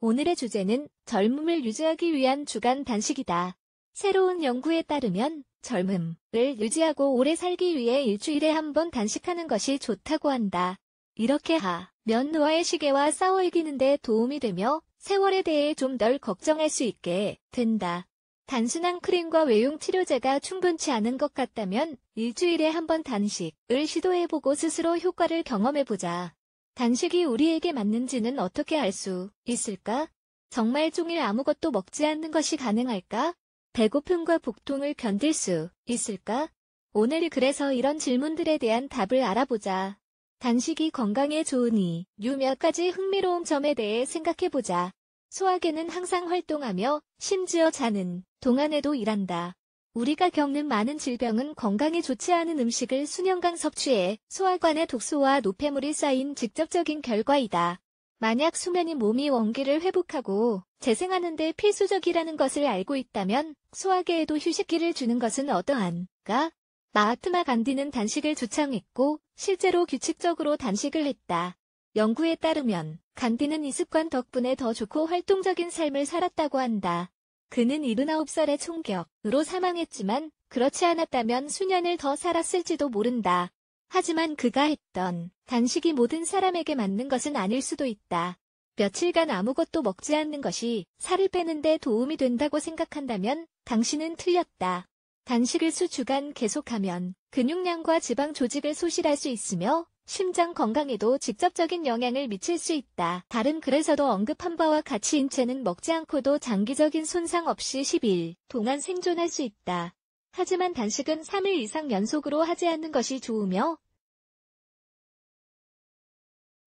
오늘의 주제는 젊음을 유지하기 위한 주간 단식이다. 새로운 연구에 따르면 젊음을 유지하고 오래 살기 위해 일주일에 한 번 단식하는 것이 좋다고 한다. 이렇게 하면 노화의 시계와 싸워 이기는데 도움이 되며 세월에 대해 좀 덜 걱정할 수 있게 된다. 단순한 크림과 외용 치료제가 충분치 않은 것 같다면 일주일에 한 번 단식을 시도해보고 스스로 효과를 경험해보자. 단식이 우리에게 맞는지는 어떻게 알 수 있을까? 정말 종일 아무것도 먹지 않는 것이 가능할까? 배고픔과 복통을 견딜 수 있을까? 오늘 그래서 이런 질문들에 대한 답을 알아보자. 단식이 건강에 좋으니 유몇 가지 흥미로운 점에 대해 생각해보자. 소화계는 항상 활동하며 심지어 자는 동안에도 일한다. 우리가 겪는 많은 질병은 건강에 좋지 않은 음식을 수년간 섭취해 소화관에 독소와 노폐물이 쌓인 직접적인 결과이다. 만약 수면이 몸이 원기를 회복하고 재생하는 데 필수적이라는 것을 알고 있다면 소화계에도 휴식기를 주는 것은 어떠한가? 마하트마 간디는 단식을 주창했고 실제로 규칙적으로 단식을 했다. 연구에 따르면 간디는 이 습관 덕분에 더 좋고 활동적인 삶을 살았다고 한다. 그는 79살의 총격으로 사망했지만 그렇지 않았다면 수년을 더 살았을지도 모른다. 하지만 그가 했던 단식이 모든 사람에게 맞는 것은 아닐 수도 있다. 며칠간 아무것도 먹지 않는 것이 살을 빼는데 도움이 된다고 생각한다면 당신은 틀렸다. 단식을 수주간 계속하면 근육량과 지방 조직을 소실할 수 있으며 심장 건강에도 직접적인 영향을 미칠 수 있다. 다른 글에서도 언급한 바와 같이 인체는 먹지 않고도 장기적인 손상 없이 10일 동안 생존할 수 있다. 하지만 단식은 3일 이상 연속으로 하지 않는 것이 좋으며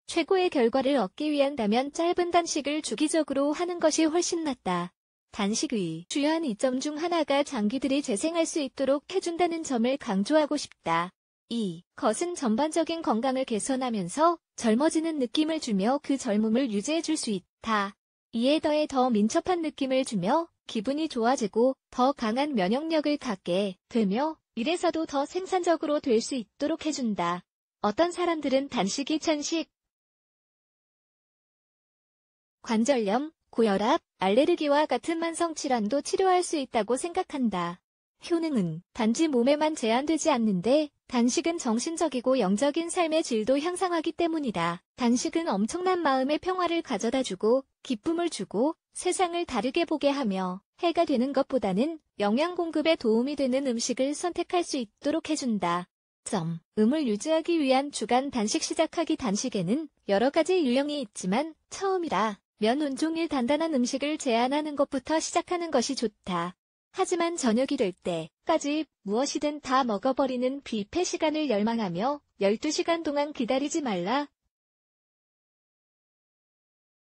최고의 결과를 얻기 위한다면 짧은 단식을 주기적으로 하는 것이 훨씬 낫다. 단식의 주요한 이점 중 하나가 장기들이 재생할 수 있도록 해준다는 점을 강조하고 싶다. 2. 겉은 전반적인 건강을 개선하면서 젊어지는 느낌을 주며 그 젊음을 유지해줄 수 있다. 이에 더해 더 민첩한 느낌을 주며 기분이 좋아지고 더 강한 면역력을 갖게 되며 일에서도 더 생산적으로 될 수 있도록 해준다. 어떤 사람들은 단식이 천식, 관절염, 고혈압, 알레르기와 같은 만성 질환도 치료할 수 있다고 생각한다. 효능은 단지 몸에만 제한되지 않는데 단식은 정신적이고 영적인 삶의 질도 향상하기 때문이다. 단식은 엄청난 마음의 평화를 가져다주고 기쁨을 주고 세상을 다르게 보게 하며 해가 되는 것보다는 영양 공급에 도움이 되는 음식을 선택할 수 있도록 해준다. 점. 음을 유지하기 위한 주간 단식 시작하기 단식에는 여러 가지 유형이 있지만 처음이라 면 온종일 단단한 음식을 제한하는 것부터 시작하는 것이 좋다. 하지만 저녁이 될 때까지 무엇이든 다 먹어버리는 뷔페 시간을 열망하며 12시간 동안 기다리지 말라.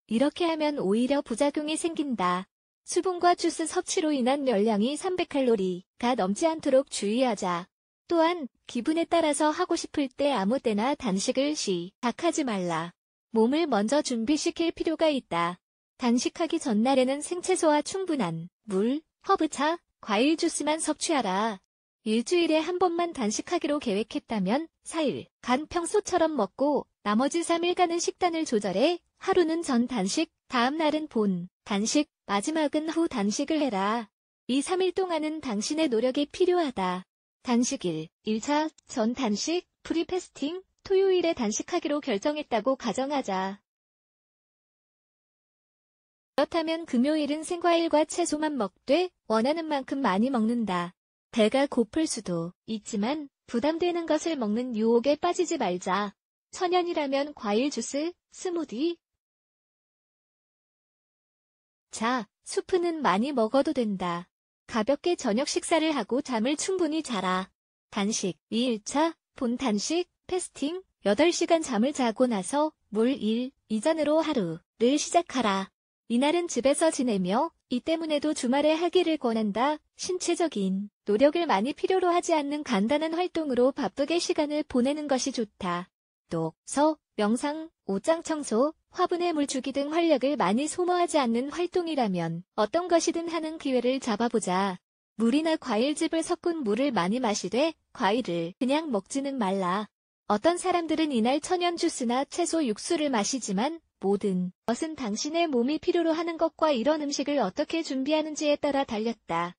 이렇게 하면 오히려 부작용이 생긴다. 수분과 주스 섭취로 인한 열량이 300칼로리가 넘지 않도록 주의하자. 또한 기분에 따라서 하고 싶을 때 아무 때나 단식을 시작하지 말라. 몸을 먼저 준비시킬 필요가 있다. 단식하기 전날에는 생채소와 충분한 물, 허브차, 과일 주스만 섭취하라. 일주일에 한 번만 단식하기로 계획했다면 4일, 간 평소처럼 먹고 나머지 3일간은 식단을 조절해 하루는 전 단식, 다음 날은 본 단식, 마지막은 후 단식을 해라. 이 3일 동안은 당신의 노력이 필요하다. 단식 1, 1차, 전 단식, 프리패스팅, 토요일에 단식하기로 결정했다고 가정하자. 그렇다면 금요일은 생과일과 채소만 먹되 원하는 만큼 많이 먹는다. 배가 고플 수도 있지만 부담되는 것을 먹는 유혹에 빠지지 말자. 천연이라면 과일 주스, 스무디. 자, 수프는 많이 먹어도 된다. 가볍게 저녁 식사를 하고 잠을 충분히 자라. 단식, 2일차, 본 단식, 패스팅, 8시간 잠을 자고 나서 물 1, 이전으로 하루를 시작하라. 이날은 집에서 지내며 이 때문에도 주말에 하기를 권한다. 신체적인 노력을 많이 필요로 하지 않는 간단한 활동으로 바쁘게 시간을 보내는 것이 좋다. 또 서 명상, 옷장 청소, 화분에 물 주기 등 활력을 많이 소모하지 않는 활동이라면 어떤 것이든 하는 기회를 잡아보자. 물이나 과일즙을 섞은 물을 많이 마시되 과일을 그냥 먹지는 말라. 어떤 사람들은 이날 천연 주스나 채소 육수를 마시지만 모든 것은 당신의 몸이 필요로 하는 것과 이런 음식을 어떻게 준비하는지에 따라 달렸다.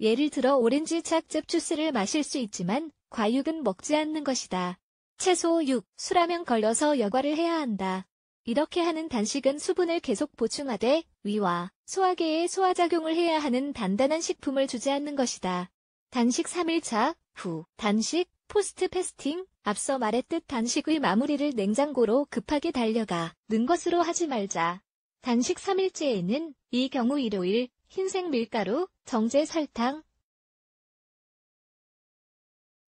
예를 들어 오렌지 착즙 주스를 마실 수 있지만 과육은 먹지 않는 것이다. 채소, 육, 수라면 걸러서 여과를 해야 한다. 이렇게 하는 단식은 수분을 계속 보충하되 위와 소화계에 소화작용을 해야 하는 단단한 식품을 주지 않는 것이다. 단식 3일차 후 단식, 포스트 패스팅, 앞서 말했듯 단식의 마무리를 냉장고로 급하게 달려가 는 것으로 하지 말자. 단식 3일째에는 이 경우 일요일 흰색 밀가루, 정제 설탕,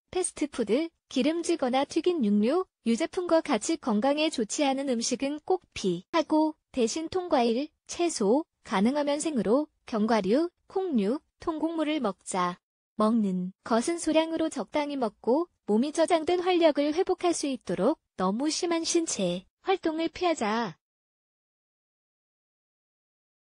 패스트푸드, 기름지거나 튀긴 육류, 유제품과 같이 건강에 좋지 않은 음식은 꼭 피하고 대신 통과일, 채소, 가능하면 생으로 견과류, 콩류, 통곡물을 먹자. 먹는 것은 소량으로 적당히 먹고 몸이 저장된 활력을 회복할 수 있도록 너무 심한 신체 활동을 피하자